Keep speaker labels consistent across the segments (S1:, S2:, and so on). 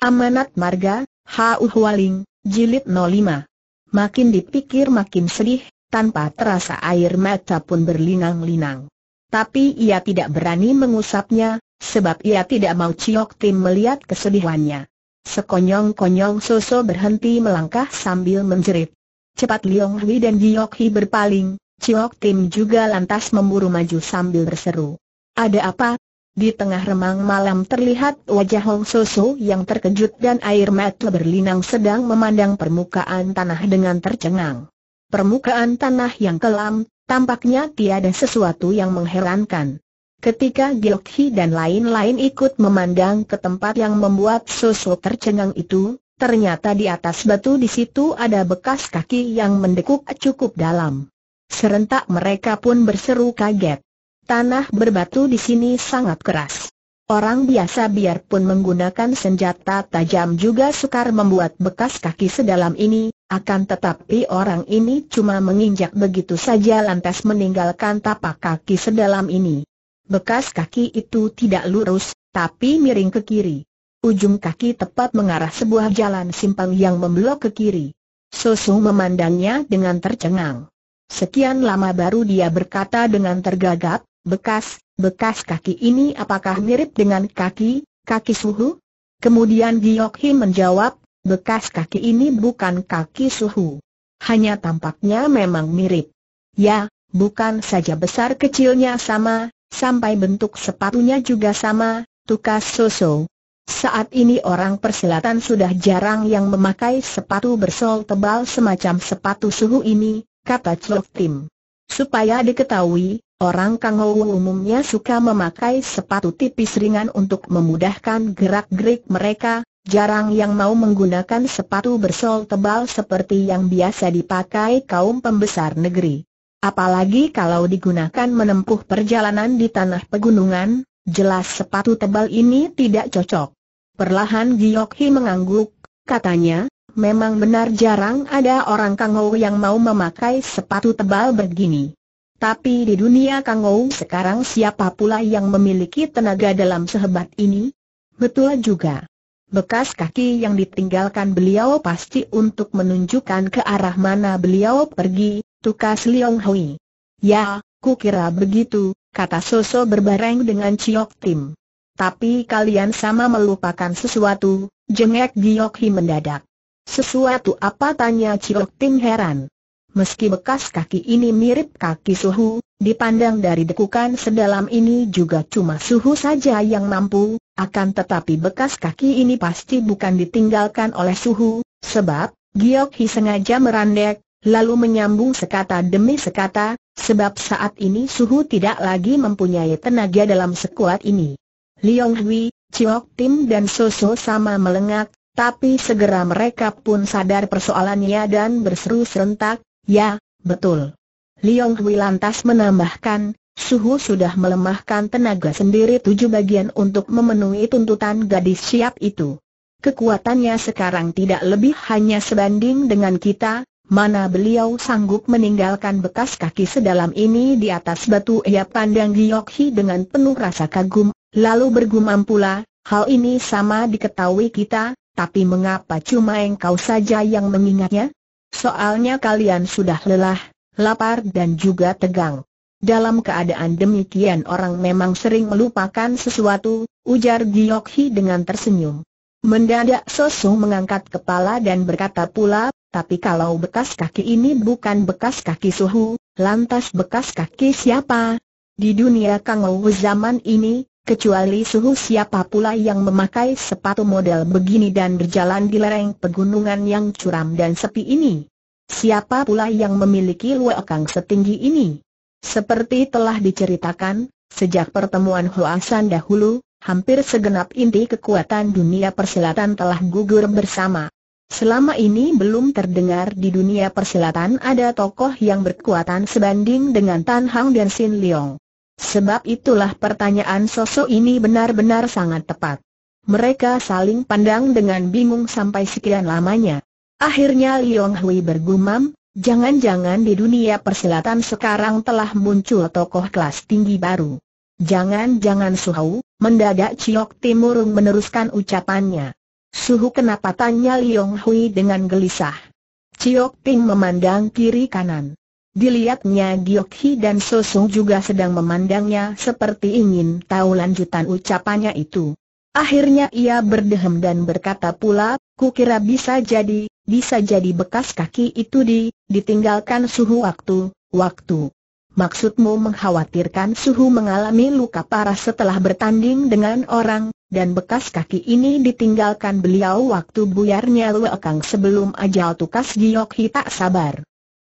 S1: Amanat Marga, H.U. Hualing, Jilid 05. Makin dipikir makin sedih, tanpa terasa air mata pun berlinang-linang. Tapi ia tidak berani mengusapnya, sebab ia tidak mau Ciok Tim melihat kesedihannya. Sekonyong-konyong Soso berhenti melangkah sambil menjerit. Cepat Liong Hui dan Giyok Hi berpaling, Ciok Tim juga lantas memburu maju sambil berseru. Ada apa, di tengah remang malam terlihat wajah Hong Soso yang terkejut dan air mata berlinang sedang memandang permukaan tanah dengan tercengang. Permukaan tanah yang kelam, tampaknya tiada sesuatu yang mengherankan. Ketika Giokhi dan lain-lain ikut memandang ke tempat yang membuat Soso tercengang itu, ternyata di atas batu di situ ada bekas kaki yang mendekuk cukup dalam. Serentak mereka pun berseru kaget. Tanah berbatu di sini sangat keras. Orang biasa biarpun menggunakan senjata tajam juga sukar membuat bekas kaki sedalam ini, akan tetapi orang ini cuma menginjak begitu saja lantas meninggalkan tapak kaki sedalam ini. Bekas kaki itu tidak lurus, tapi miring ke kiri. Ujung kaki tepat mengarah sebuah jalan simpang yang membelok ke kiri. Sosu memandangnya dengan tercengang. Sekian lama baru dia berkata dengan tergagap, bekas, bekas kaki ini apakah mirip dengan kaki, kaki suhu? Kemudian Giok Him menjawab, bekas kaki ini bukan kaki suhu. Hanya tampaknya memang mirip. Ya, bukan saja besar kecilnya sama, sampai bentuk sepatunya juga sama, tukas soso. Saat ini orang persilatan sudah jarang yang memakai sepatu bersol tebal semacam sepatu suhu ini, kata Chok Tim. Supaya diketahui, orang Kang Hou umumnya suka memakai sepatu tipis ringan untuk memudahkan gerak-gerik mereka, jarang yang mau menggunakan sepatu bersol tebal seperti yang biasa dipakai kaum pembesar negeri. Apalagi kalau digunakan menempuh perjalanan di tanah pegunungan, jelas sepatu tebal ini tidak cocok. Perlahan Giok Hi mengangguk, katanya, Memang benar jarang ada orang kangou yang mau memakai sepatu tebal begini. Tapi di dunia kangou sekarang siapa pula yang memiliki tenaga dalam sehebat ini? Betul juga. Bekas kaki yang ditinggalkan beliau pasti untuk menunjukkan ke arah mana beliau pergi, tukas Liong Hui. Ya, kukira begitu, kata Soso berbareng dengan Chiok Tim. Tapi kalian sama melupakan sesuatu, jengek Giok Hi mendadak. Sesuatu apa tanya Chiok Ting heran. Meski bekas kaki ini mirip kaki suhu, dipandang dari dekukan sedalam ini juga cuma suhu saja yang mampu, akan tetapi bekas kaki ini pasti bukan ditinggalkan oleh suhu, sebab, Giok Hi sengaja merandek, lalu menyambung sekata demi sekata, sebab saat ini suhu tidak lagi mempunyai tenaga dalam sekuat ini. Liong Hui, Chiok Tim dan Soso sama melengak, tapi segera mereka pun sadar persoalannya dan berseru serentak, ya, betul. Liong Hui lantas menambahkan, Suhu sudah melemahkan tenaga sendiri tujuh bagian untuk memenuhi tuntutan gadis siap itu. Kekuatannya sekarang tidak lebih hanya sebanding dengan kita, Mana beliau sanggup meninggalkan bekas kaki sedalam ini di atas batu ia pandang Giok dengan penuh rasa kagum, lalu bergumam pula, hal ini sama diketahui kita, tapi mengapa cuma engkau saja yang mengingatnya? Soalnya kalian sudah lelah, lapar dan juga tegang. Dalam keadaan demikian orang memang sering melupakan sesuatu, ujar Giyokhi dengan tersenyum. Mendadak Sosu mengangkat kepala dan berkata pula, tapi kalau bekas kaki ini bukan bekas kaki suhu, lantas bekas kaki siapa? Di dunia Kang Wu zaman ini, kecuali suhu siapa pula yang memakai sepatu model begini dan berjalan di lereng pegunungan yang curam dan sepi ini? Siapa pula yang memiliki luakang setinggi ini? Seperti telah diceritakan, sejak pertemuan Hoasan dahulu, hampir segenap inti kekuatan dunia persilatan telah gugur bersama. Selama ini belum terdengar di dunia persilatan ada tokoh yang berkekuatan sebanding dengan Tan Hang dan Sin Leong. Sebab itulah pertanyaan sosok ini benar-benar sangat tepat. Mereka saling pandang dengan bingung sampai sekian lamanya. Akhirnya Liong Hui bergumam, jangan-jangan di dunia perselatan sekarang telah muncul tokoh kelas tinggi baru. Jangan-jangan Suhu, mendadak Ciok Timurung meneruskan ucapannya. Suhu kenapa tanya Liong Hui dengan gelisah. Ciok Tim memandang kiri kanan. Dilihatnya Giokhi dan Sosung juga sedang memandangnya seperti ingin tahu lanjutan ucapannya itu. Akhirnya ia berdehem dan berkata pula, kukira bisa jadi, bisa jadi bekas kaki itu di, ditinggalkan suhu waktu, waktu. Maksudmu mengkhawatirkan suhu mengalami luka parah setelah bertanding dengan orang, dan bekas kaki ini ditinggalkan beliau waktu buyarnya Luekang sebelum ajal tukas Giok tak sabar.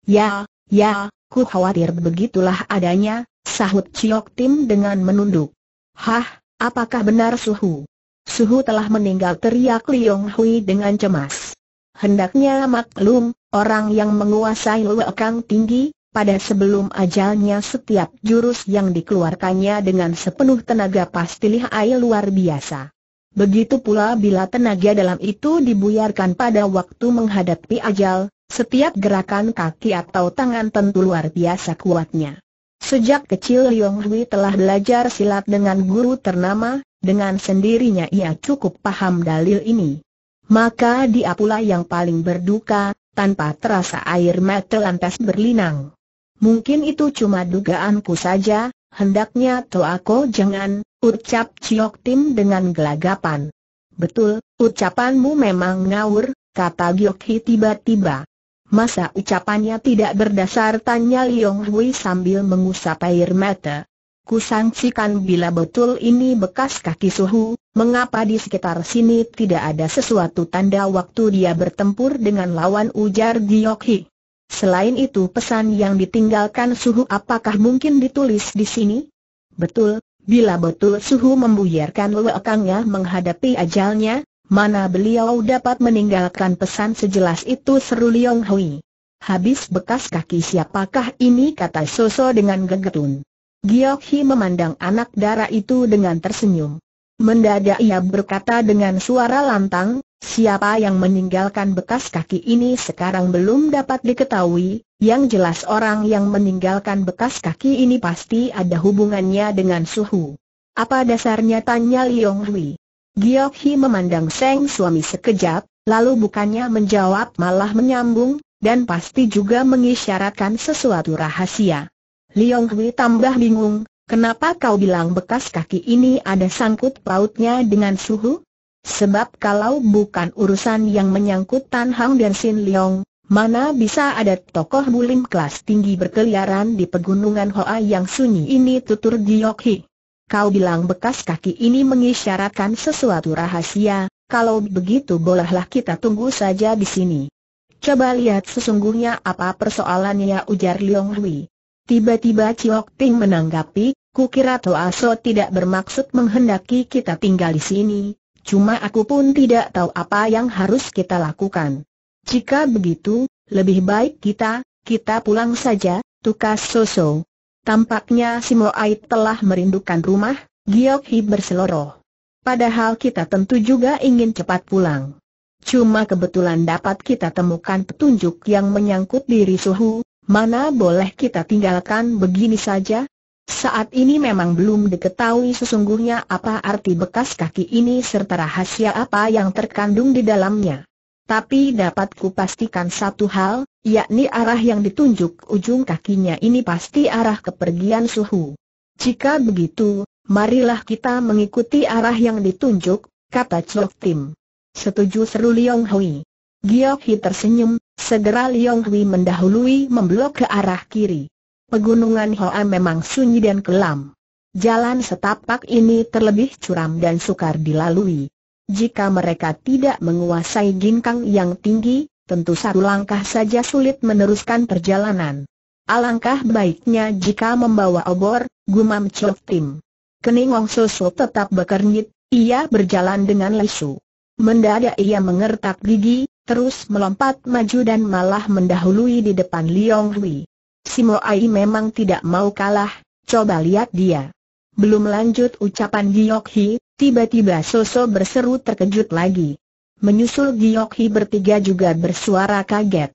S1: Ya, Ya, ku khawatir begitulah adanya, sahut Ciok Tim dengan menunduk. Hah, apakah benar Suhu? Suhu telah meninggal teriak Liong Hui dengan cemas. Hendaknya maklum, orang yang menguasai Luekang tinggi, pada sebelum ajalnya setiap jurus yang dikeluarkannya dengan sepenuh tenaga pasti lihai luar biasa. Begitu pula bila tenaga dalam itu dibuyarkan pada waktu menghadapi ajal, setiap gerakan kaki atau tangan tentu luar biasa kuatnya. Sejak kecil Liong Hui telah belajar silat dengan guru ternama, dengan sendirinya ia cukup paham dalil ini. Maka dia pula yang paling berduka, tanpa terasa air mata lantas berlinang. Mungkin itu cuma dugaanku saja, hendaknya Toako jangan, ucap Chiok Tim dengan gelagapan. Betul, ucapanmu memang ngawur, kata Giokhi tiba-tiba. Masa ucapannya tidak berdasar tanya Liong Hui sambil mengusap air mata. Kusangsikan bila betul ini bekas kaki suhu, mengapa di sekitar sini tidak ada sesuatu tanda waktu dia bertempur dengan lawan ujar Giokhi. Selain itu pesan yang ditinggalkan suhu apakah mungkin ditulis di sini? Betul, bila betul suhu membuyarkan lewekangnya menghadapi ajalnya, Mana beliau dapat meninggalkan pesan sejelas itu seru Liong Hui. Habis bekas kaki siapakah ini kata Soso dengan gegetun. Giok Hi memandang anak dara itu dengan tersenyum. Mendadak ia berkata dengan suara lantang, siapa yang meninggalkan bekas kaki ini sekarang belum dapat diketahui, yang jelas orang yang meninggalkan bekas kaki ini pasti ada hubungannya dengan suhu. Apa dasarnya tanya Liong Hui? Gyo-hi memandang Seng suami sekejap, lalu bukannya menjawab malah menyambung, dan pasti juga mengisyaratkan sesuatu rahasia. Liong Hui tambah bingung, kenapa kau bilang bekas kaki ini ada sangkut pautnya dengan suhu? Sebab kalau bukan urusan yang menyangkut Tan Hang dan Sin Liong, mana bisa ada tokoh bulim kelas tinggi berkeliaran di pegunungan Hoa yang sunyi ini tutur Gyo-hi. Kau bilang bekas kaki ini mengisyaratkan sesuatu rahasia, kalau begitu bolehlah kita tunggu saja di sini. Coba lihat sesungguhnya apa persoalannya ujar Liang Hui. Tiba-tiba Chiok Ting menanggapi, kukira Toa So tidak bermaksud menghendaki kita tinggal di sini, cuma aku pun tidak tahu apa yang harus kita lakukan. Jika begitu, lebih baik kita, kita pulang saja, tukas Soso. Tampaknya si Moai telah merindukan rumah, Giok Hi berseloroh. Padahal kita tentu juga ingin cepat pulang. Cuma kebetulan dapat kita temukan petunjuk yang menyangkut diri suhu, mana boleh kita tinggalkan begini saja? Saat ini memang belum diketahui sesungguhnya apa arti bekas kaki ini serta rahasia apa yang terkandung di dalamnya. Tapi dapat kupastikan satu hal, yakni arah yang ditunjuk ujung kakinya ini pasti arah kepergian suhu. Jika begitu, marilah kita mengikuti arah yang ditunjuk, kata Chok Tim. Setuju seru Liong Hui. Giok Hi tersenyum, segera Liong Hui mendahului memblok ke arah kiri. Pegunungan Hoa memang sunyi dan kelam. Jalan setapak ini terlebih curam dan sukar dilalui. Jika mereka tidak menguasai ginkang yang tinggi, tentu satu langkah saja sulit meneruskan perjalanan. Alangkah baiknya jika membawa obor, gumam Chok Tim. Kening Ong Soso tetap bekernyit, ia berjalan dengan lesu. Mendadak ia mengertak gigi, terus melompat maju dan malah mendahului di depan Liong Hui. Simo Ai memang tidak mau kalah, coba lihat dia. Belum lanjut ucapan Giyok Hi, Tiba-tiba Soso berseru terkejut lagi. Menyusul Giokhi bertiga juga bersuara kaget.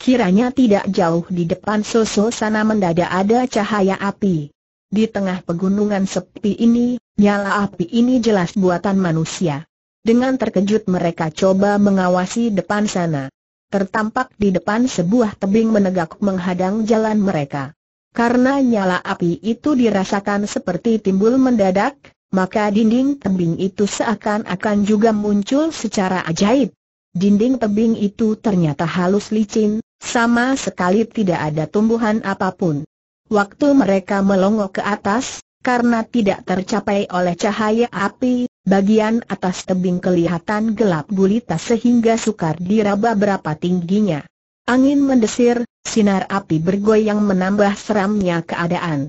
S1: Kiranya tidak jauh di depan Soso sana mendadak ada cahaya api. Di tengah pegunungan sepi ini, nyala api ini jelas buatan manusia. Dengan terkejut mereka coba mengawasi depan sana. Tertampak di depan sebuah tebing menegak menghadang jalan mereka. Karena nyala api itu dirasakan seperti timbul mendadak, maka dinding tebing itu seakan-akan juga muncul secara ajaib. Dinding tebing itu ternyata halus licin, sama sekali tidak ada tumbuhan apapun. Waktu mereka melongo ke atas, karena tidak tercapai oleh cahaya api, bagian atas tebing kelihatan gelap gulita sehingga sukar diraba berapa tingginya. Angin mendesir, sinar api bergoyang menambah seramnya keadaan.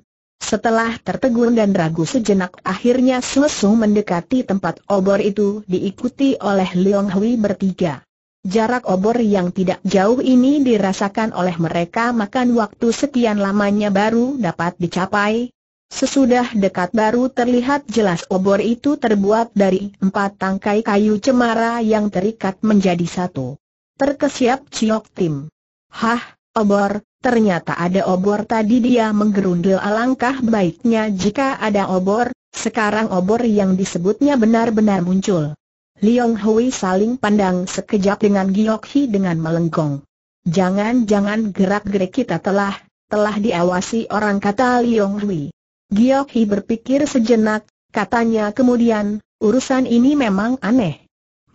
S1: Setelah tertegun dan ragu sejenak akhirnya Susu mendekati tempat obor itu diikuti oleh Leong Hui bertiga. Jarak obor yang tidak jauh ini dirasakan oleh mereka makan waktu sekian lamanya baru dapat dicapai. Sesudah dekat baru terlihat jelas obor itu terbuat dari empat tangkai kayu cemara yang terikat menjadi satu. Terkesiap Ciok Tim. Hah, Obor, ternyata ada obor tadi dia menggerundel alangkah baiknya jika ada obor, sekarang obor yang disebutnya benar-benar muncul. Liong Hui saling pandang sekejap dengan Giok Hi dengan melengkung. Jangan-jangan gerak-gerik kita telah, telah diawasi orang kata Liong Hui. Giok Hi berpikir sejenak, katanya kemudian, urusan ini memang aneh.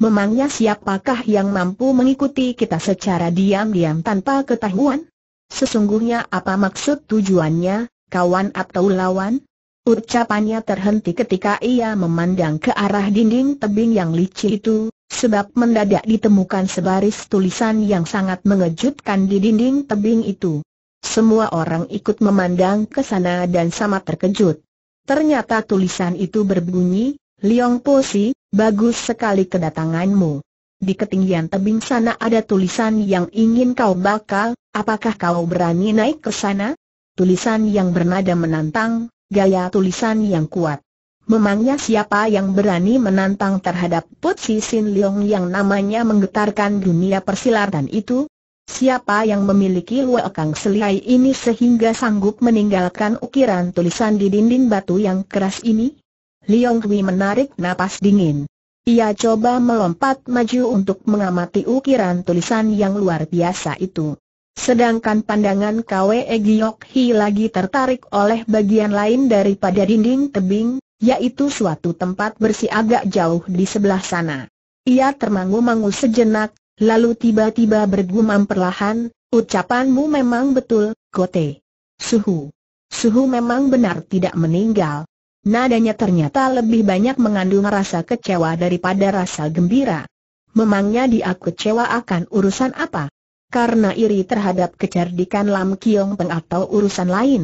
S1: Memangnya siapakah yang mampu mengikuti kita secara diam-diam tanpa ketahuan? Sesungguhnya apa maksud tujuannya, kawan atau lawan? Ucapannya terhenti ketika ia memandang ke arah dinding tebing yang licin itu, sebab mendadak ditemukan sebaris tulisan yang sangat mengejutkan di dinding tebing itu. Semua orang ikut memandang ke sana dan sama terkejut. Ternyata tulisan itu berbunyi, Liong Posi, bagus sekali kedatanganmu. Di ketinggian tebing sana ada tulisan yang ingin kau bakal, apakah kau berani naik ke sana? Tulisan yang bernada menantang, gaya tulisan yang kuat. Memangnya siapa yang berani menantang terhadap Si Sin Liong yang namanya menggetarkan dunia persilatan itu? Siapa yang memiliki luakang selai ini sehingga sanggup meninggalkan ukiran tulisan di dinding batu yang keras ini? Liong Hui menarik napas dingin. Ia coba melompat maju untuk mengamati ukiran tulisan yang luar biasa itu. Sedangkan pandangan Kwe Giok Hi lagi tertarik oleh bagian lain daripada dinding tebing, yaitu suatu tempat bersih agak jauh di sebelah sana. Ia termangu-mangu sejenak, lalu tiba-tiba bergumam perlahan, ucapanmu memang betul, Kote. Suhu. Suhu memang benar tidak meninggal. Nadanya ternyata lebih banyak mengandung rasa kecewa daripada rasa gembira. Memangnya dia kecewa akan urusan apa? Karena iri terhadap kecerdikan Lam Kiong Peng atau urusan lain.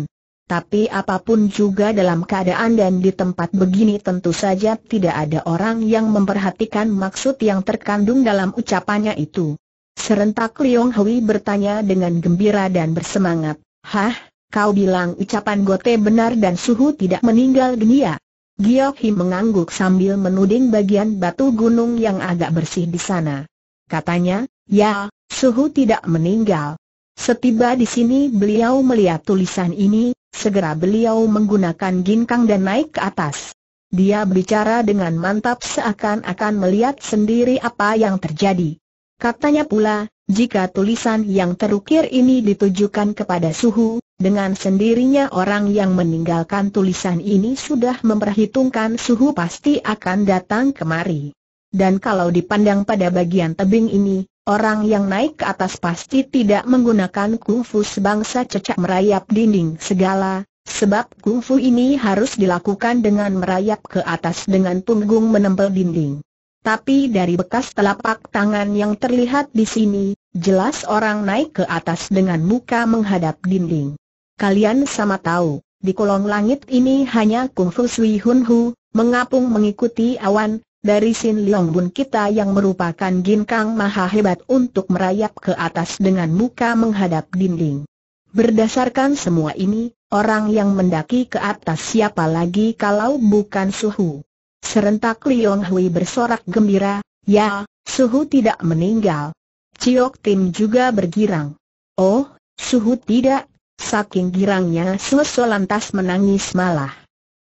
S1: Tapi apapun juga dalam keadaan dan di tempat begini tentu saja tidak ada orang yang memperhatikan maksud yang terkandung dalam ucapannya itu. Serentak Liong Hui bertanya dengan gembira dan bersemangat, Hah, Kau bilang ucapan Gote benar dan Suhu tidak meninggal dunia. Giok Hi mengangguk sambil menuding bagian batu gunung yang agak bersih di sana. Katanya, ya, Suhu tidak meninggal. Setiba di sini beliau melihat tulisan ini, segera beliau menggunakan ginkang dan naik ke atas. Dia berbicara dengan mantap seakan-akan melihat sendiri apa yang terjadi. Katanya pula, jika tulisan yang terukir ini ditujukan kepada Suhu, dengan sendirinya orang yang meninggalkan tulisan ini sudah memperhitungkan suhu pasti akan datang kemari. Dan kalau dipandang pada bagian tebing ini, orang yang naik ke atas pasti tidak menggunakan kungfu sebangsa cecak merayap dinding segala, sebab kungfu ini harus dilakukan dengan merayap ke atas dengan punggung menempel dinding. Tapi dari bekas telapak tangan yang terlihat di sini, jelas orang naik ke atas dengan muka menghadap dinding. Kalian sama tahu, di kolong langit ini hanya Kung Fu Sui Hun Hu, mengapung mengikuti awan, dari Sin Leong Bun kita yang merupakan ginkang maha hebat untuk merayap ke atas dengan muka menghadap dinding. Berdasarkan semua ini, orang yang mendaki ke atas siapa lagi kalau bukan Suhu? Serentak Leong Hui bersorak gembira, ya, Suhu tidak meninggal. Chiok Tim juga bergirang. Oh, Suhu tidak, Saking girangnya Suoso lantas menangis malah.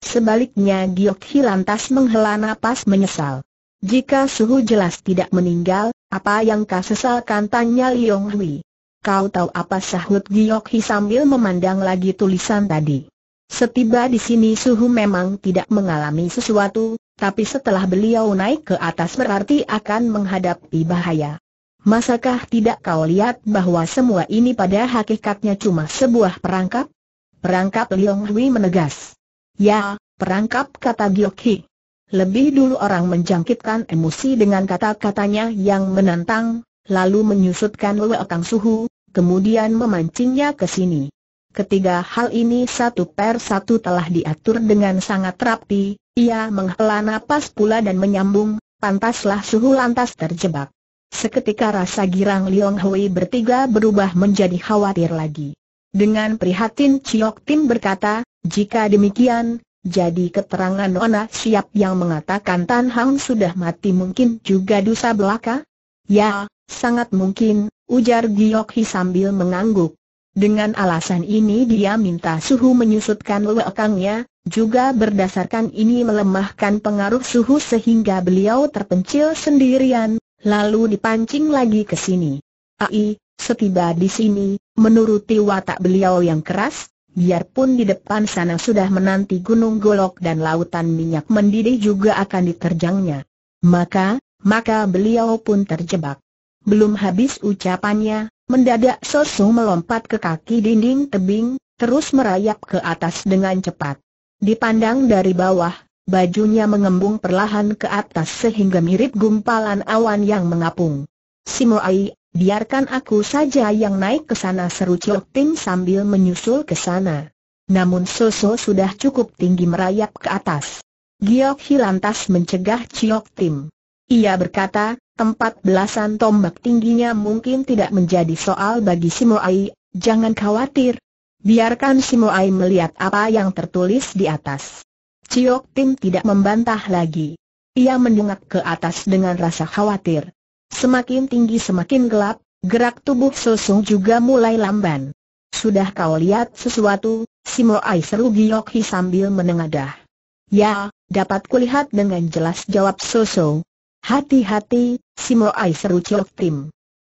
S1: Sebaliknya Giok Hi lantas menghela napas menyesal. Jika Suhu jelas tidak meninggal, apa yang kau sesalkan tanya Liong Hui. Kau tahu apa sahut Giok Hi sambil memandang lagi tulisan tadi. Setiba di sini Suhu memang tidak mengalami sesuatu, tapi setelah beliau naik ke atas berarti akan menghadapi bahaya. Masakah tidak kau lihat bahwa semua ini pada hakikatnya cuma sebuah perangkap? Perangkap Liong Hui menegas. Ya, perangkap kata Giok Hi. Lebih dulu orang menjangkitkan emosi dengan kata-katanya yang menantang, lalu menyusutkan Lue Suhu, kemudian memancingnya ke sini. Ketiga hal ini satu per satu telah diatur dengan sangat rapi, ia menghela napas pula dan menyambung, pantaslah suhu lantas terjebak. Seketika rasa girang Liong Hui bertiga berubah menjadi khawatir lagi. Dengan prihatin Chiok Tim berkata, jika demikian, jadi keterangan Nona Siap yang mengatakan Tan Hang sudah mati mungkin juga dosa belaka? Ya, sangat mungkin, ujar Giok Hi sambil mengangguk. Dengan alasan ini dia minta suhu menyusutkan lewekangnya, juga berdasarkan ini melemahkan pengaruh suhu sehingga beliau terpencil sendirian, lalu dipancing lagi ke sini. Ai, setiba di sini, menuruti watak beliau yang keras, biarpun di depan sana sudah menanti gunung golok dan lautan minyak mendidih juga akan diterjangnya. Maka, maka beliau pun terjebak. Belum habis ucapannya, mendadak Sosu melompat ke kaki dinding tebing, terus merayap ke atas dengan cepat. Dipandang dari bawah, bajunya mengembung perlahan ke atas sehingga mirip gumpalan awan yang mengapung. Simoai, biarkan aku saja yang naik ke sana seru Chok Ting sambil menyusul ke sana. Namun Soso sudah cukup tinggi merayap ke atas. Giok Hi lantas mencegah Chok Ting. Ia berkata, tempat belasan tombak tingginya mungkin tidak menjadi soal bagi Simoai, jangan khawatir. Biarkan Simoai melihat apa yang tertulis di atas. Ciok Tim tidak membantah lagi. Ia mendongak ke atas dengan rasa khawatir. Semakin tinggi semakin gelap, gerak tubuh Sosung juga mulai lamban. Sudah kau lihat sesuatu, Simo Ai seru Giok Hi sambil menengadah. Ya, dapat kulihat dengan jelas jawab Soso. Hati-hati, Simo Ai seru Ciok Tim.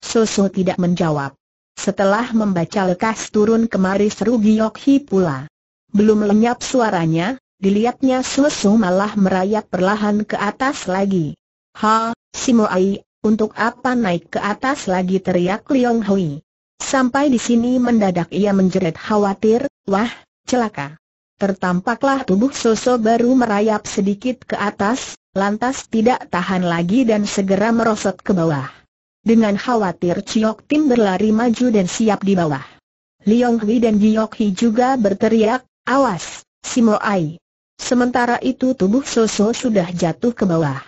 S1: Soso tidak menjawab. Setelah membaca lekas turun kemari seru Giok Hi pula. Belum lenyap suaranya, dilihatnya Sulsu malah merayap perlahan ke atas lagi. Ha, si Moai, untuk apa naik ke atas lagi teriak Liong Hui. Sampai di sini mendadak ia menjerit khawatir, wah, celaka. Tertampaklah tubuh Soso baru merayap sedikit ke atas, lantas tidak tahan lagi dan segera merosot ke bawah. Dengan khawatir Chiok Tim berlari maju dan siap di bawah. Liong Hui dan Giyok Hi juga berteriak, awas, Simo Ai. Sementara itu tubuh Soso sudah jatuh ke bawah.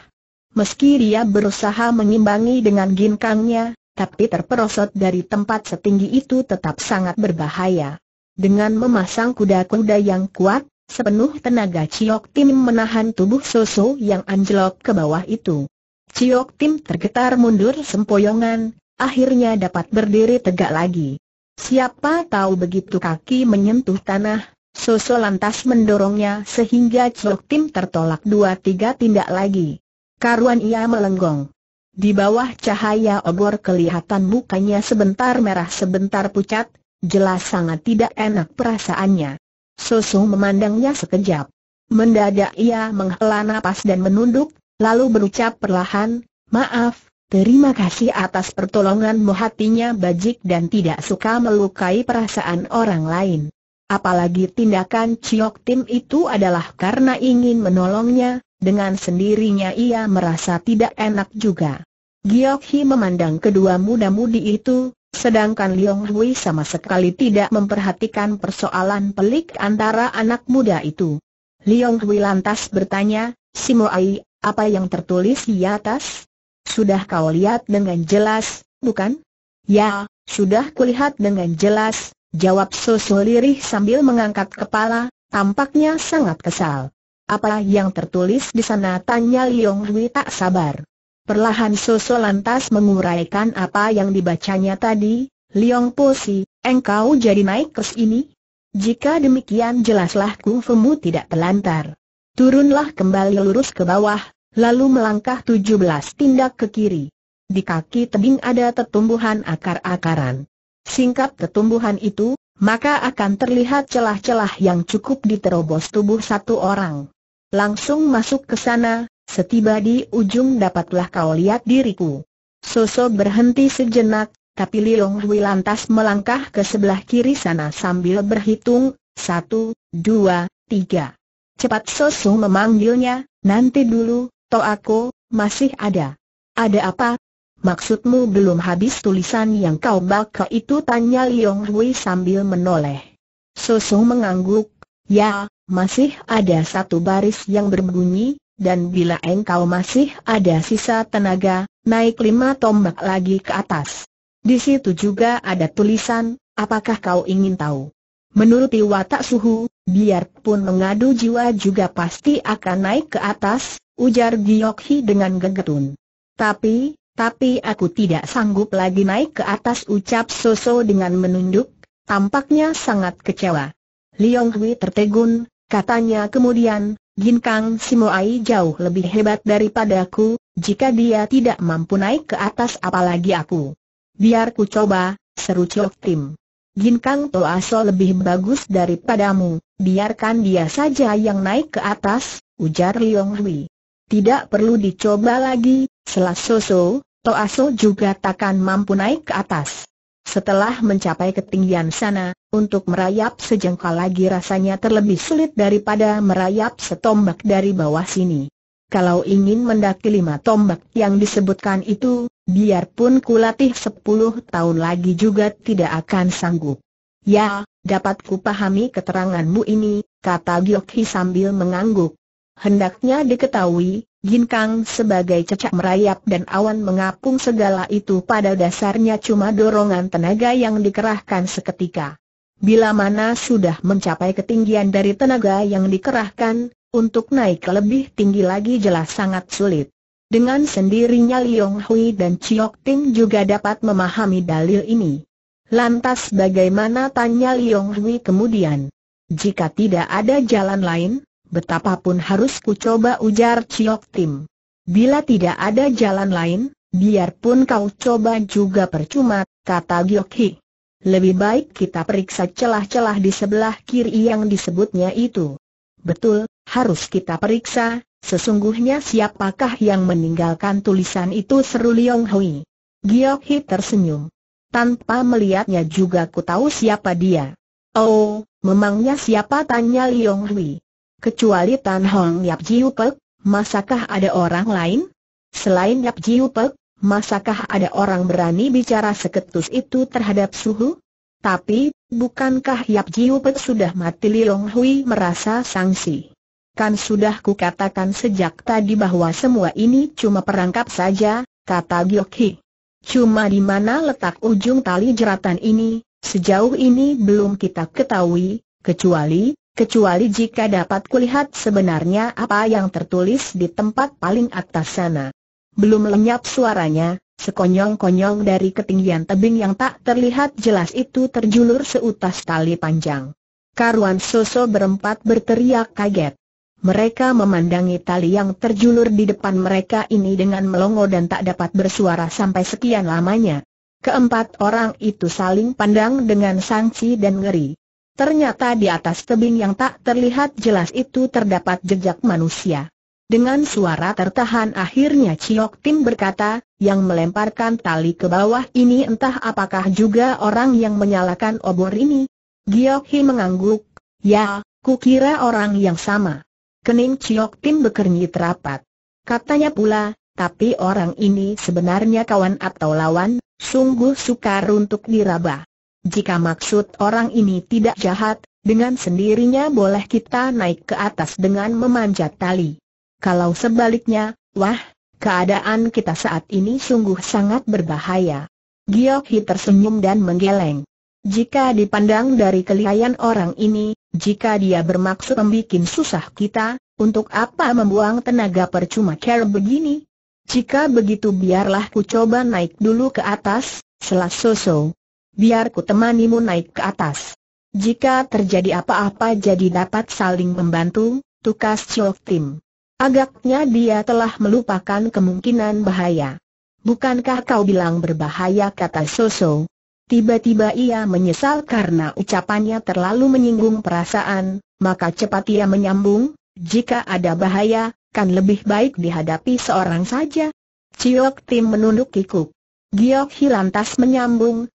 S1: Meski dia berusaha mengimbangi dengan ginkangnya, tapi terperosot dari tempat setinggi itu tetap sangat berbahaya. Dengan memasang kuda-kuda yang kuat, sepenuh tenaga Ciok Tim menahan tubuh Soso yang anjlok ke bawah itu. Ciok Tim tergetar mundur sempoyongan, akhirnya dapat berdiri tegak lagi. Siapa tahu begitu kaki menyentuh tanah, Soso lantas mendorongnya sehingga Chok Tim tertolak dua tiga tindak lagi. Karuan ia melenggong. Di bawah cahaya obor kelihatan mukanya sebentar merah sebentar pucat, jelas sangat tidak enak perasaannya. Soso memandangnya sekejap. Mendadak ia menghela napas dan menunduk, lalu berucap perlahan, Maaf, terima kasih atas pertolonganmu hatinya bajik dan tidak suka melukai perasaan orang lain. Apalagi tindakan Chiok Tim itu adalah karena ingin menolongnya, dengan sendirinya ia merasa tidak enak juga. Giok Hi memandang kedua muda-mudi itu, sedangkan Liong Hui sama sekali tidak memperhatikan persoalan pelik antara anak muda itu. Liong Hui lantas bertanya, Simo Ai, apa yang tertulis di atas? Sudah kau lihat dengan jelas, bukan? Ya, sudah kulihat dengan jelas, Jawab Soso lirih sambil mengangkat kepala, tampaknya sangat kesal. Apa yang tertulis di sana tanya Liong Hui tak sabar. Perlahan Soso lantas menguraikan apa yang dibacanya tadi, Liong Posi, engkau jadi naik ke sini? Jika demikian jelaslah kungfumu tidak telantar. Turunlah kembali lurus ke bawah, lalu melangkah tujuh belas tindak ke kiri. Di kaki tebing ada tetumbuhan akar-akaran singkat ketumbuhan itu, maka akan terlihat celah-celah yang cukup diterobos tubuh satu orang. Langsung masuk ke sana, setiba di ujung dapatlah kau lihat diriku. Soso berhenti sejenak, tapi Liong Hui lantas melangkah ke sebelah kiri sana sambil berhitung, satu, dua, tiga. Cepat Soso memanggilnya, nanti dulu, Toako, masih ada. Ada apa, Maksudmu belum habis tulisan yang kau baca itu? Tanya Liong Hui sambil menoleh. Susu mengangguk, ya, masih ada satu baris yang berbunyi, dan bila engkau masih ada sisa tenaga, naik lima tombak lagi ke atas. Di situ juga ada tulisan, apakah kau ingin tahu? Menuruti watak suhu, biarpun mengadu jiwa juga pasti akan naik ke atas, ujar Giokhi dengan gegetun. Tapi, tapi aku tidak sanggup lagi naik ke atas ucap Soso dengan menunduk, tampaknya sangat kecewa. Liong Hui tertegun, katanya kemudian, Gin Kang Simoai jauh lebih hebat daripadaku, jika dia tidak mampu naik ke atas apalagi aku. Biar ku coba, seru Chok Tim. Gin Kang Toaso lebih bagus daripadamu, biarkan dia saja yang naik ke atas, ujar Liong Hui. Tidak perlu dicoba lagi, selas Soso, Toaso juga takkan mampu naik ke atas. Setelah mencapai ketinggian sana, untuk merayap sejengkal lagi rasanya terlebih sulit daripada merayap setombak dari bawah sini. Kalau ingin mendaki lima tombak yang disebutkan itu, biarpun kulatih sepuluh tahun lagi juga tidak akan sanggup. Ya, dapat kupahami keteranganmu ini, kata Giokhi sambil mengangguk. Hendaknya diketahui, Kang sebagai cecak merayap dan awan mengapung segala itu pada dasarnya cuma dorongan tenaga yang dikerahkan seketika. Bila mana sudah mencapai ketinggian dari tenaga yang dikerahkan, untuk naik lebih tinggi lagi jelas sangat sulit. Dengan sendirinya Liong Hui dan Chiok Ting juga dapat memahami dalil ini. Lantas bagaimana tanya Liong Hui kemudian? Jika tidak ada jalan lain, betapapun harus ku coba ujar Ciok Tim. Bila tidak ada jalan lain, biarpun kau coba juga percuma, kata Giok Hi. Lebih baik kita periksa celah-celah di sebelah kiri yang disebutnya itu. Betul, harus kita periksa, sesungguhnya siapakah yang meninggalkan tulisan itu seru Liong Hui. Giok Hi tersenyum. Tanpa melihatnya juga ku tahu siapa dia. Oh, memangnya siapa tanya Liong Hui. Kecuali Tan Hong Yap Jiu Pek, masakah ada orang lain? Selain Yap Jiu Pek, masakah ada orang berani bicara seketus itu terhadap suhu? Tapi, bukankah Yap Jiu Pek sudah mati Long Hui merasa sangsi? Kan sudah kukatakan sejak tadi bahwa semua ini cuma perangkap saja, kata Giok Hi. Cuma di mana letak ujung tali jeratan ini, sejauh ini belum kita ketahui, kecuali, kecuali jika dapat kulihat sebenarnya apa yang tertulis di tempat paling atas sana. Belum lenyap suaranya, sekonyong-konyong dari ketinggian tebing yang tak terlihat jelas itu terjulur seutas tali panjang. Karuan Soso berempat berteriak kaget. Mereka memandangi tali yang terjulur di depan mereka ini dengan melongo dan tak dapat bersuara sampai sekian lamanya. Keempat orang itu saling pandang dengan sangsi dan ngeri. Ternyata di atas tebing yang tak terlihat jelas itu terdapat jejak manusia. Dengan suara tertahan akhirnya Ciok Tim berkata, yang melemparkan tali ke bawah ini entah apakah juga orang yang menyalakan obor ini. Giok Hi mengangguk, ya, kukira orang yang sama. Kening Ciok Tim bekernyit rapat. Katanya pula, tapi orang ini sebenarnya kawan atau lawan, sungguh sukar untuk diraba. Jika maksud orang ini tidak jahat, dengan sendirinya boleh kita naik ke atas dengan memanjat tali. Kalau sebaliknya, wah, keadaan kita saat ini sungguh sangat berbahaya. Giokhi tersenyum dan menggeleng. Jika dipandang dari kelihayan orang ini, jika dia bermaksud membuat susah kita, untuk apa membuang tenaga percuma care begini? Jika begitu biarlah ku coba naik dulu ke atas, selas sosok biar ku temanimu naik ke atas. Jika terjadi apa-apa jadi dapat saling membantu, tukas Chok Tim. Agaknya dia telah melupakan kemungkinan bahaya. Bukankah kau bilang berbahaya kata Soso? Tiba-tiba ia menyesal karena ucapannya terlalu menyinggung perasaan, maka cepat ia menyambung, jika ada bahaya, kan lebih baik dihadapi seorang saja. Ciok Tim menunduk kikuk. Giok Hi lantas menyambung,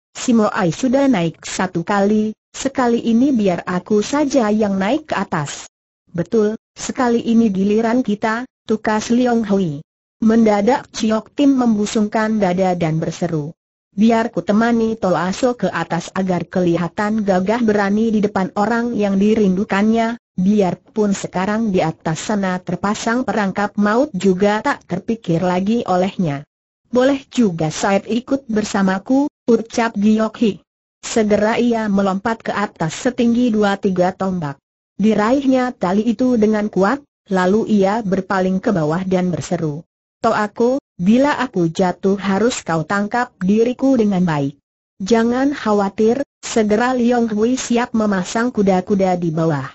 S1: Ai sudah naik satu kali, sekali ini biar aku saja yang naik ke atas. Betul, sekali ini giliran kita, tukas Liong Hui. Mendadak Ciok Tim membusungkan dada dan berseru. Biar ku temani Tol Aso ke atas agar kelihatan gagah berani di depan orang yang dirindukannya, biarpun sekarang di atas sana terpasang perangkap maut juga tak terpikir lagi olehnya boleh juga Said ikut bersamaku, ucap Giok Segera ia melompat ke atas setinggi dua tiga tombak. Diraihnya tali itu dengan kuat, lalu ia berpaling ke bawah dan berseru. To aku, bila aku jatuh harus kau tangkap diriku dengan baik. Jangan khawatir, segera Liong Hui siap memasang kuda-kuda di bawah.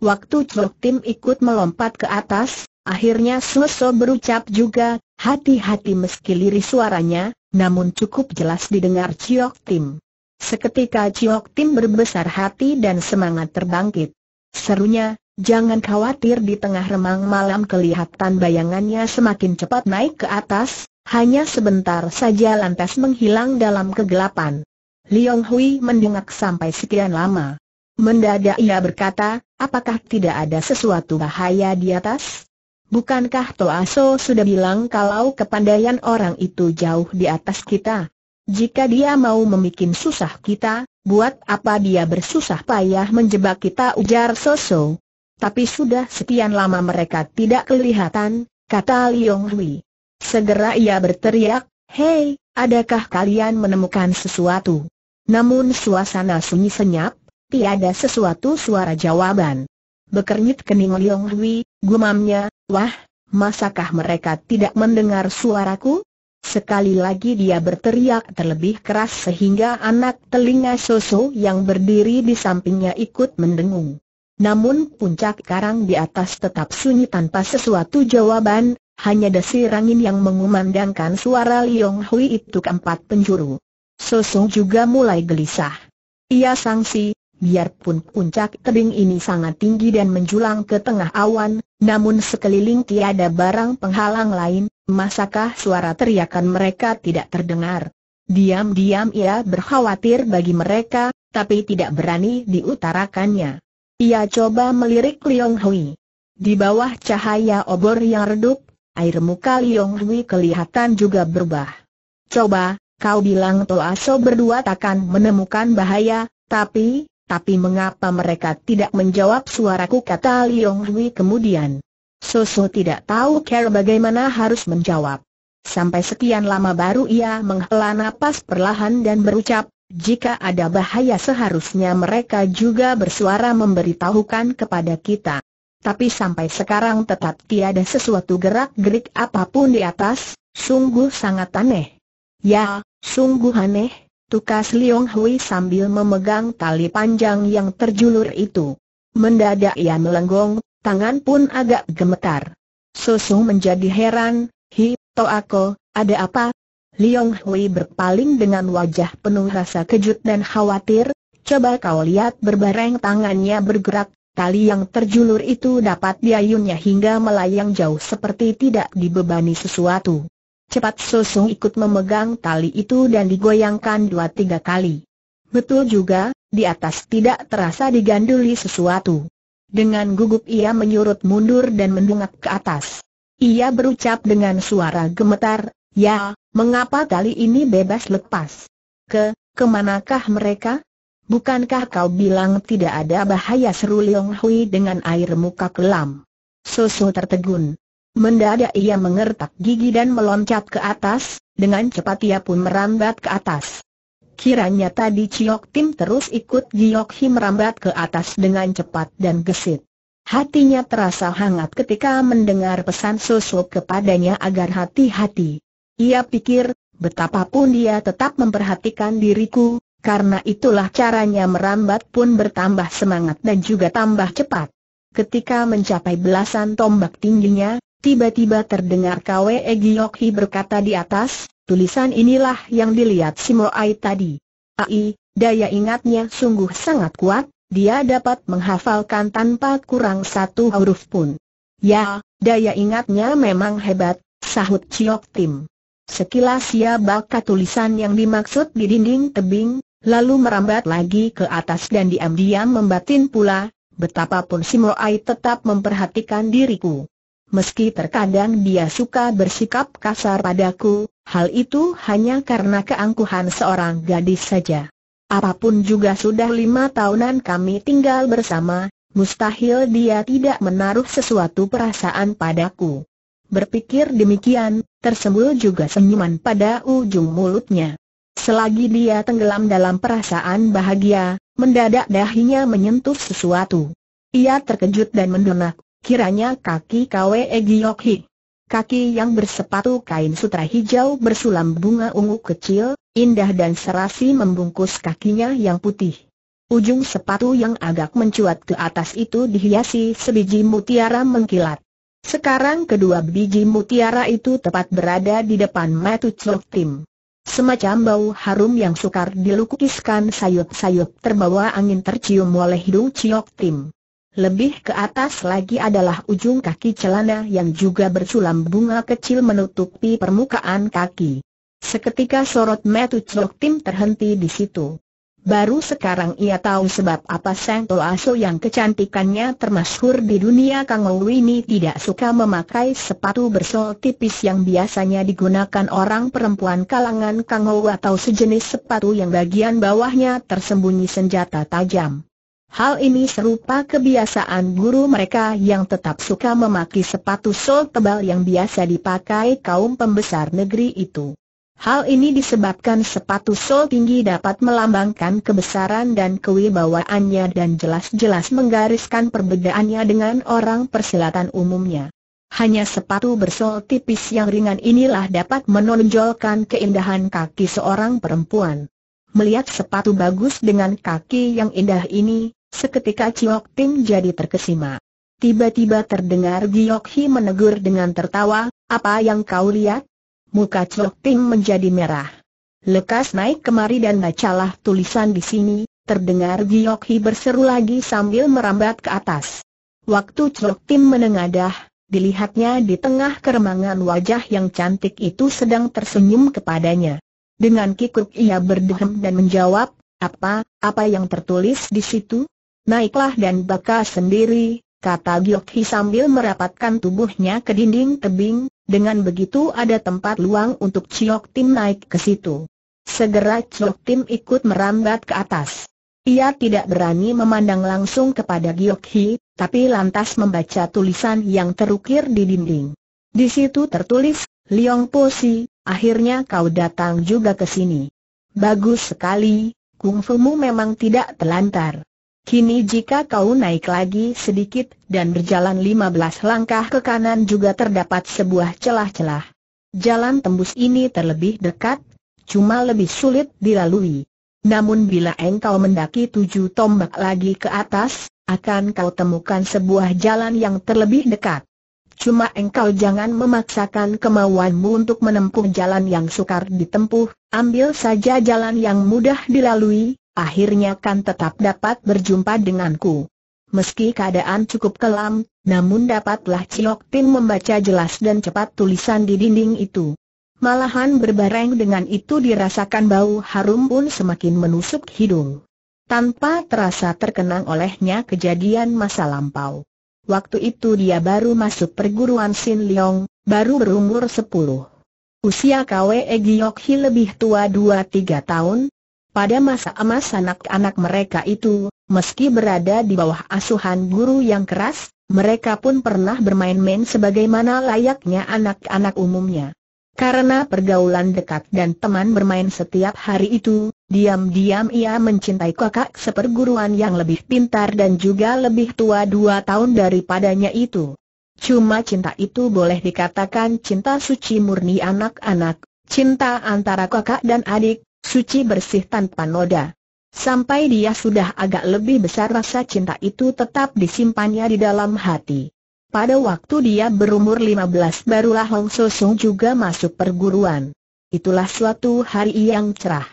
S1: Waktu Chok Tim ikut melompat ke atas, Akhirnya Sleso berucap juga, hati-hati meski lirih suaranya, namun cukup jelas didengar Ciok Tim. Seketika Ciok Tim berbesar hati dan semangat terbangkit. Serunya, jangan khawatir di tengah remang malam kelihatan bayangannya semakin cepat naik ke atas, hanya sebentar saja lantas menghilang dalam kegelapan. Liong Hui mendengak sampai sekian lama. Mendadak ia berkata, apakah tidak ada sesuatu bahaya di atas? Bukankah Toaso sudah bilang kalau kepandaian orang itu jauh di atas kita? Jika dia mau memikin susah kita, buat apa dia bersusah payah menjebak kita ujar Soso. Tapi sudah sekian lama mereka tidak kelihatan, kata Liong Hui. Segera ia berteriak, Hei, adakah kalian menemukan sesuatu? Namun suasana sunyi senyap, tiada sesuatu suara jawaban. Bekernyit kening Liong Hui, Gumamnya, wah, masakah mereka tidak mendengar suaraku? Sekali lagi dia berteriak terlebih keras sehingga anak telinga Soso yang berdiri di sampingnya ikut mendengung. Namun puncak karang di atas tetap sunyi tanpa sesuatu jawaban, hanya desir angin yang mengumandangkan suara Liong Hui itu keempat penjuru. Soso juga mulai gelisah. Ia sangsi, Biarpun puncak tebing ini sangat tinggi dan menjulang ke tengah awan, namun sekeliling tiada barang penghalang lain, masakah suara teriakan mereka tidak terdengar? Diam-diam ia berkhawatir bagi mereka, tapi tidak berani diutarakannya. Ia coba melirik Liong Hui. Di bawah cahaya obor yang redup, air muka Liong Hui kelihatan juga berubah. Coba, kau bilang So berdua takkan menemukan bahaya, tapi, tapi mengapa mereka tidak menjawab suaraku kata Liong Hui kemudian. Soso tidak tahu care bagaimana harus menjawab. Sampai sekian lama baru ia menghela napas perlahan dan berucap, jika ada bahaya seharusnya mereka juga bersuara memberitahukan kepada kita. Tapi sampai sekarang tetap tiada sesuatu gerak-gerik apapun di atas, sungguh sangat aneh. Ya, sungguh aneh, tukas Liong Hui sambil memegang tali panjang yang terjulur itu. Mendadak ia melenggong, tangan pun agak gemetar. Susu menjadi heran, hi, toako, ada apa? Liong Hui berpaling dengan wajah penuh rasa kejut dan khawatir, coba kau lihat berbareng tangannya bergerak, Tali yang terjulur itu dapat diayunnya hingga melayang jauh seperti tidak dibebani sesuatu. Cepat Susung ikut memegang tali itu dan digoyangkan dua tiga kali. Betul juga, di atas tidak terasa diganduli sesuatu. Dengan gugup ia menyurut mundur dan mendungak ke atas. Ia berucap dengan suara gemetar, Ya, mengapa tali ini bebas lepas? Ke, kemanakah mereka? Bukankah kau bilang tidak ada bahaya seru Leong Hui dengan air muka kelam? Susu tertegun. Mendadak ia mengertak gigi dan meloncat ke atas, dengan cepat ia pun merambat ke atas. Kiranya tadi Ciok Tim terus ikut Giok Hi merambat ke atas dengan cepat dan gesit. Hatinya terasa hangat ketika mendengar pesan susuk kepadanya agar hati-hati. Ia pikir, betapapun dia tetap memperhatikan diriku, karena itulah caranya merambat pun bertambah semangat dan juga tambah cepat. Ketika mencapai belasan tombak tingginya, Tiba-tiba terdengar Kwe Egyokhi berkata di atas, tulisan inilah yang dilihat Simoai tadi. Ai, daya ingatnya sungguh sangat kuat, dia dapat menghafalkan tanpa kurang satu huruf pun. Ya, daya ingatnya memang hebat, sahut Chiok Tim. Sekilas ia ya baca tulisan yang dimaksud di dinding tebing, lalu merambat lagi ke atas dan diam-diam membatin pula, betapapun Simoai tetap memperhatikan diriku meski terkadang dia suka bersikap kasar padaku, hal itu hanya karena keangkuhan seorang gadis saja. Apapun juga sudah lima tahunan kami tinggal bersama, mustahil dia tidak menaruh sesuatu perasaan padaku. Berpikir demikian, tersembul juga senyuman pada ujung mulutnya. Selagi dia tenggelam dalam perasaan bahagia, mendadak dahinya menyentuh sesuatu. Ia terkejut dan mendonak, kiranya kaki Kwe Hik. Kaki yang bersepatu kain sutra hijau bersulam bunga ungu kecil, indah dan serasi membungkus kakinya yang putih. Ujung sepatu yang agak mencuat ke atas itu dihiasi sebiji mutiara mengkilat. Sekarang kedua biji mutiara itu tepat berada di depan mata Chok Tim. Semacam bau harum yang sukar dilukiskan sayup-sayup terbawa angin tercium oleh hidung Chok Tim. Lebih ke atas lagi adalah ujung kaki celana yang juga bersulam bunga kecil menutupi permukaan kaki. Seketika sorot Metu Chok Tim terhenti di situ. Baru sekarang ia tahu sebab apa Sang Tol Aso yang kecantikannya termasyhur di dunia Kang ini tidak suka memakai sepatu bersol tipis yang biasanya digunakan orang perempuan kalangan Kang atau sejenis sepatu yang bagian bawahnya tersembunyi senjata tajam. Hal ini serupa kebiasaan guru mereka yang tetap suka memaki sepatu sol tebal yang biasa dipakai kaum pembesar negeri itu. Hal ini disebabkan sepatu sol tinggi dapat melambangkan kebesaran dan kewibawaannya dan jelas-jelas menggariskan perbedaannya dengan orang persilatan umumnya. Hanya sepatu bersol tipis yang ringan inilah dapat menonjolkan keindahan kaki seorang perempuan. Melihat sepatu bagus dengan kaki yang indah ini, Seketika Chiok tim jadi terkesima. Tiba-tiba terdengar Giok Hi menegur dengan tertawa, apa yang kau lihat? Muka Chiok tim menjadi merah. Lekas naik kemari dan bacalah tulisan di sini, terdengar Giok Hi berseru lagi sambil merambat ke atas. Waktu Chiok tim menengadah, dilihatnya di tengah keremangan wajah yang cantik itu sedang tersenyum kepadanya. Dengan kikuk ia berdehem dan menjawab, apa, apa yang tertulis di situ? Naiklah dan baka sendiri, kata Giok sambil merapatkan tubuhnya ke dinding tebing, dengan begitu ada tempat luang untuk Chiok Tim naik ke situ. Segera Chiok Tim ikut merambat ke atas. Ia tidak berani memandang langsung kepada Giok tapi lantas membaca tulisan yang terukir di dinding. Di situ tertulis, Liong Po Si, akhirnya kau datang juga ke sini. Bagus sekali, kungfumu memang tidak telantar. Kini jika kau naik lagi sedikit dan berjalan 15 langkah ke kanan juga terdapat sebuah celah-celah. Jalan tembus ini terlebih dekat, cuma lebih sulit dilalui. Namun bila engkau mendaki tujuh tombak lagi ke atas, akan kau temukan sebuah jalan yang terlebih dekat. Cuma engkau jangan memaksakan kemauanmu untuk menempuh jalan yang sukar ditempuh, ambil saja jalan yang mudah dilalui, akhirnya kan tetap dapat berjumpa denganku. Meski keadaan cukup kelam, namun dapatlah Ciok Tin membaca jelas dan cepat tulisan di dinding itu. Malahan berbareng dengan itu dirasakan bau harum pun semakin menusuk hidung. Tanpa terasa terkenang olehnya kejadian masa lampau. Waktu itu dia baru masuk perguruan Sin Leong, baru berumur 10. Usia Kwe Giok Hi lebih tua 2-3 tahun, pada masa emas anak-anak mereka itu, meski berada di bawah asuhan guru yang keras, mereka pun pernah bermain-main sebagaimana layaknya anak-anak umumnya. Karena pergaulan dekat dan teman bermain setiap hari itu, diam-diam ia mencintai kakak seperguruan yang lebih pintar dan juga lebih tua dua tahun daripadanya itu. Cuma cinta itu boleh dikatakan cinta suci murni anak-anak, cinta antara kakak dan adik, suci bersih tanpa noda. Sampai dia sudah agak lebih besar rasa cinta itu tetap disimpannya di dalam hati. Pada waktu dia berumur 15 barulah Hong Sung juga masuk perguruan. Itulah suatu hari yang cerah.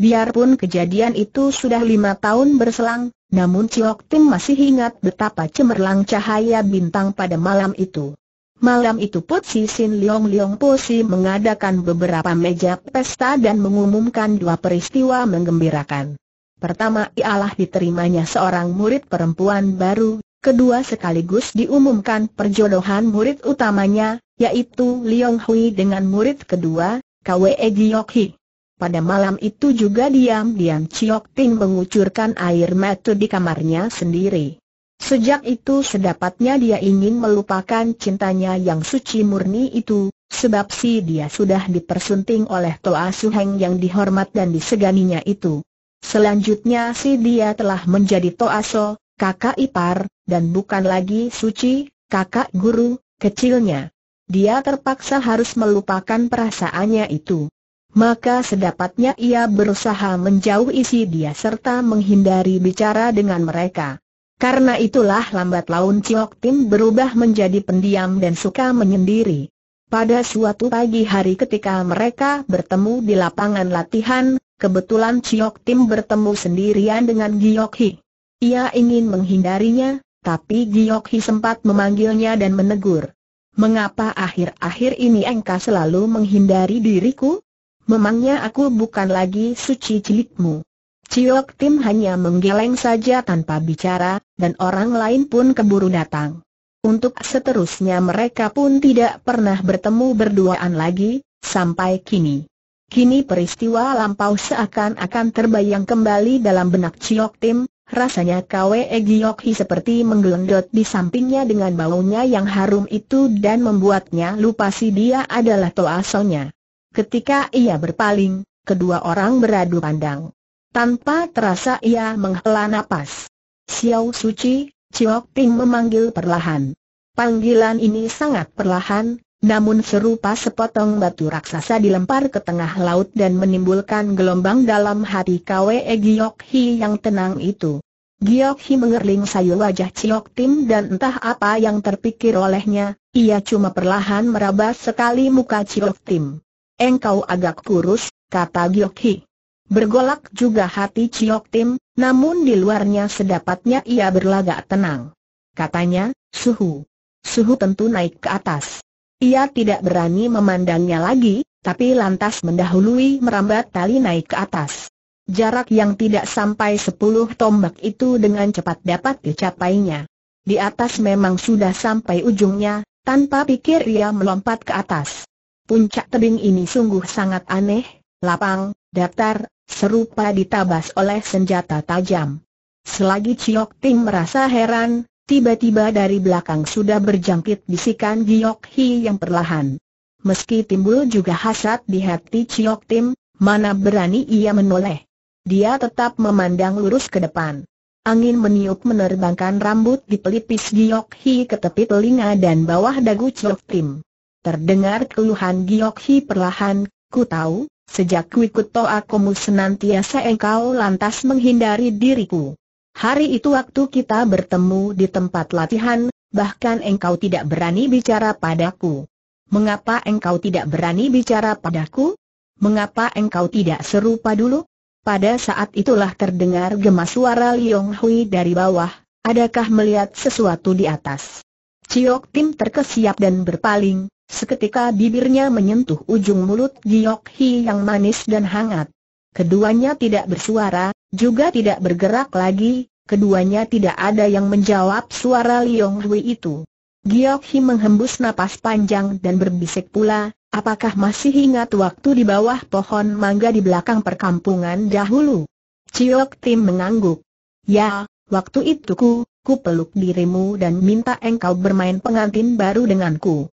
S1: Biarpun kejadian itu sudah lima tahun berselang, namun Ciok Tim masih ingat betapa cemerlang cahaya bintang pada malam itu. Malam itu Si Sin Leong Leong Si mengadakan beberapa meja pesta dan mengumumkan dua peristiwa menggembirakan. Pertama ialah diterimanya seorang murid perempuan baru, kedua sekaligus diumumkan perjodohan murid utamanya, yaitu Leong Hui dengan murid kedua, Kwe Giok Hi. Pada malam itu juga diam-diam Chiok Ting mengucurkan air mata di kamarnya sendiri. Sejak itu sedapatnya dia ingin melupakan cintanya yang suci murni itu, sebab si dia sudah dipersunting oleh Toa Suheng yang dihormat dan diseganinya itu. Selanjutnya si dia telah menjadi Toa So, kakak ipar, dan bukan lagi suci, kakak guru, kecilnya. Dia terpaksa harus melupakan perasaannya itu. Maka sedapatnya ia berusaha menjauhi si dia serta menghindari bicara dengan mereka. Karena itulah lambat laun Ciok Tim berubah menjadi pendiam dan suka menyendiri. Pada suatu pagi hari ketika mereka bertemu di lapangan latihan, kebetulan Ciok Tim bertemu sendirian dengan Giok Hi. Ia ingin menghindarinya, tapi Giok Hi sempat memanggilnya dan menegur. Mengapa akhir-akhir ini engkau selalu menghindari diriku? Memangnya aku bukan lagi suci cilikmu. Ciok Tim hanya menggeleng saja tanpa bicara, dan orang lain pun keburu datang. Untuk seterusnya mereka pun tidak pernah bertemu berduaan lagi, sampai kini. Kini peristiwa lampau seakan-akan terbayang kembali dalam benak Ciok Tim, rasanya Kwe Giok Hi seperti menggelendot di sampingnya dengan baunya yang harum itu dan membuatnya lupa si dia adalah Toasonya. Ketika ia berpaling, kedua orang beradu pandang. Tanpa terasa ia menghela napas. Xiao Suci, Chiok Ping memanggil perlahan. Panggilan ini sangat perlahan, namun serupa sepotong batu raksasa dilempar ke tengah laut dan menimbulkan gelombang dalam hati Kwe Giok Hi yang tenang itu. Giok Hi mengerling sayu wajah Cio Ping dan entah apa yang terpikir olehnya, ia cuma perlahan meraba sekali muka Cio Ping. Engkau agak kurus, kata Giok Hi. Bergolak juga hati Ciok Tim, namun di luarnya sedapatnya ia berlagak tenang. Katanya, suhu. Suhu tentu naik ke atas. Ia tidak berani memandangnya lagi, tapi lantas mendahului merambat tali naik ke atas. Jarak yang tidak sampai sepuluh tombak itu dengan cepat dapat dicapainya. Di atas memang sudah sampai ujungnya, tanpa pikir ia melompat ke atas. Puncak tebing ini sungguh sangat aneh, lapang, datar, serupa ditabas oleh senjata tajam. Selagi Chiok Ting merasa heran, tiba-tiba dari belakang sudah berjangkit bisikan Giok Hi yang perlahan. Meski timbul juga hasad di hati Chiok Tim, mana berani ia menoleh. Dia tetap memandang lurus ke depan. Angin meniup menerbangkan rambut di pelipis Giok Hi ke tepi telinga dan bawah dagu Chiok Tim. Terdengar keluhan Giok Hi perlahan, ku tahu, Sejak toa akumu senantiasa engkau lantas menghindari diriku. Hari itu waktu kita bertemu di tempat latihan, bahkan engkau tidak berani bicara padaku. Mengapa engkau tidak berani bicara padaku? Mengapa engkau tidak serupa dulu? Pada saat itulah terdengar gemas suara Liong Hui dari bawah, adakah melihat sesuatu di atas? Ciok Tim terkesiap dan berpaling, Seketika bibirnya menyentuh ujung mulut Giok Hi yang manis dan hangat. Keduanya tidak bersuara, juga tidak bergerak lagi, keduanya tidak ada yang menjawab suara Liong Hui itu. Giok Hi menghembus napas panjang dan berbisik pula, apakah masih ingat waktu di bawah pohon mangga di belakang perkampungan dahulu? Ciok Tim mengangguk. Ya, waktu itu ku, ku peluk dirimu dan minta engkau bermain pengantin baru denganku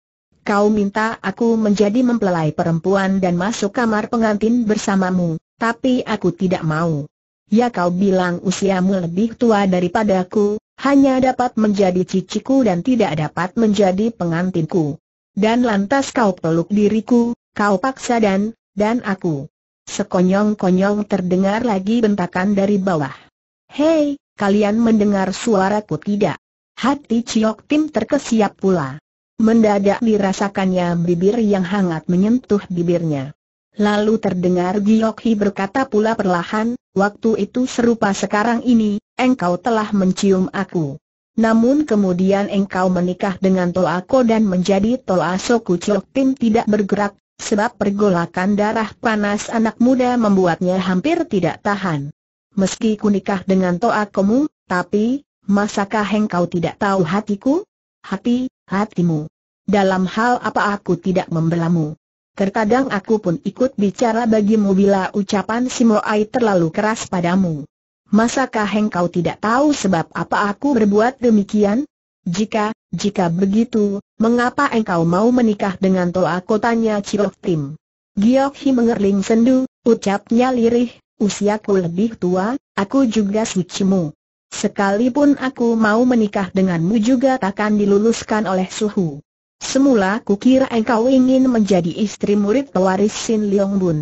S1: kau minta aku menjadi mempelai perempuan dan masuk kamar pengantin bersamamu, tapi aku tidak mau. Ya kau bilang usiamu lebih tua daripada aku, hanya dapat menjadi ciciku dan tidak dapat menjadi pengantinku. Dan lantas kau peluk diriku, kau paksa dan, dan aku. Sekonyong-konyong terdengar lagi bentakan dari bawah. Hei, kalian mendengar suaraku tidak? Hati Ciok Tim terkesiap pula. Mendadak dirasakannya bibir yang hangat menyentuh bibirnya. Lalu terdengar Giokhi berkata pula perlahan, waktu itu serupa sekarang ini, engkau telah mencium aku. Namun kemudian engkau menikah dengan Toako dan menjadi Toasoku Chok Tim tidak bergerak, sebab pergolakan darah panas anak muda membuatnya hampir tidak tahan. Meski ku nikah dengan Toakomu, tapi, masakah engkau tidak tahu hatiku? Hati, hatimu. Dalam hal apa aku tidak membelamu? Terkadang aku pun ikut bicara bagimu bila ucapan si Moai terlalu keras padamu. Masakah engkau tidak tahu sebab apa aku berbuat demikian? Jika, jika begitu, mengapa engkau mau menikah dengan Toa kotanya Chiok Tim? Giok Hi mengerling sendu, ucapnya lirih, usiaku lebih tua, aku juga sucimu. Sekalipun aku mau menikah denganmu juga takkan diluluskan oleh suhu. Semula kukira engkau ingin menjadi istri murid pewaris Sin Leong Bun.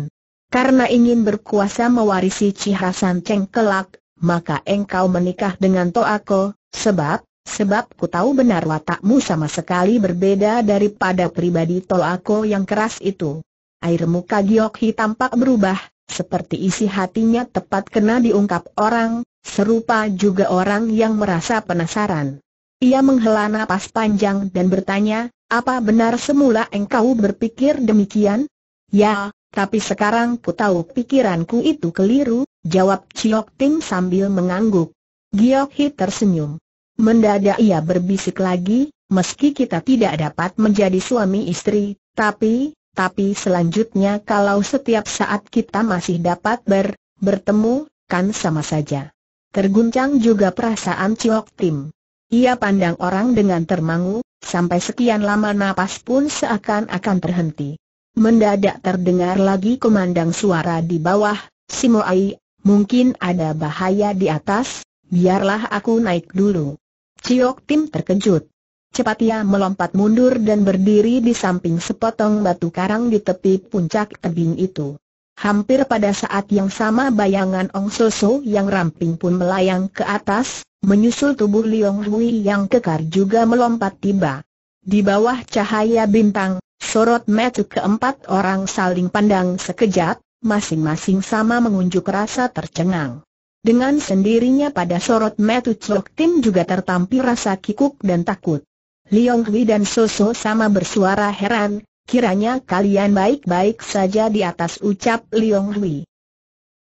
S1: Karena ingin berkuasa mewarisi Cihasan Cheng kelak, maka engkau menikah dengan Toako, sebab, sebab ku tahu benar watakmu sama sekali berbeda daripada pribadi Toako yang keras itu. Air muka Giok tampak berubah, seperti isi hatinya tepat kena diungkap orang, serupa juga orang yang merasa penasaran. Ia menghela napas panjang dan bertanya, apa benar semula engkau berpikir demikian? Ya, tapi sekarang ku tahu pikiranku itu keliru, jawab Chiok Ting sambil mengangguk. Giok Hi tersenyum. Mendadak ia berbisik lagi, meski kita tidak dapat menjadi suami istri, tapi, tapi selanjutnya kalau setiap saat kita masih dapat ber, bertemu, kan sama saja. Terguncang juga perasaan Chiok Ting. Ia pandang orang dengan termangu, Sampai sekian lama napas pun seakan-akan terhenti. Mendadak terdengar lagi kemandang suara di bawah, Simoai, mungkin ada bahaya di atas, biarlah aku naik dulu. Ciok Tim terkejut. Cepat ia melompat mundur dan berdiri di samping sepotong batu karang di tepi puncak tebing itu. Hampir pada saat yang sama bayangan Ong Soso yang ramping pun melayang ke atas, Menyusul tubuh Liong Hui yang kekar juga melompat tiba. Di bawah cahaya bintang, sorot mata keempat orang saling pandang sekejap, masing-masing sama mengunjuk rasa tercengang. Dengan sendirinya pada sorot mata Chok Tim juga tertampil rasa kikuk dan takut. Liong Hui dan Soso sama bersuara heran, kiranya kalian baik-baik saja di atas ucap Liong Hui.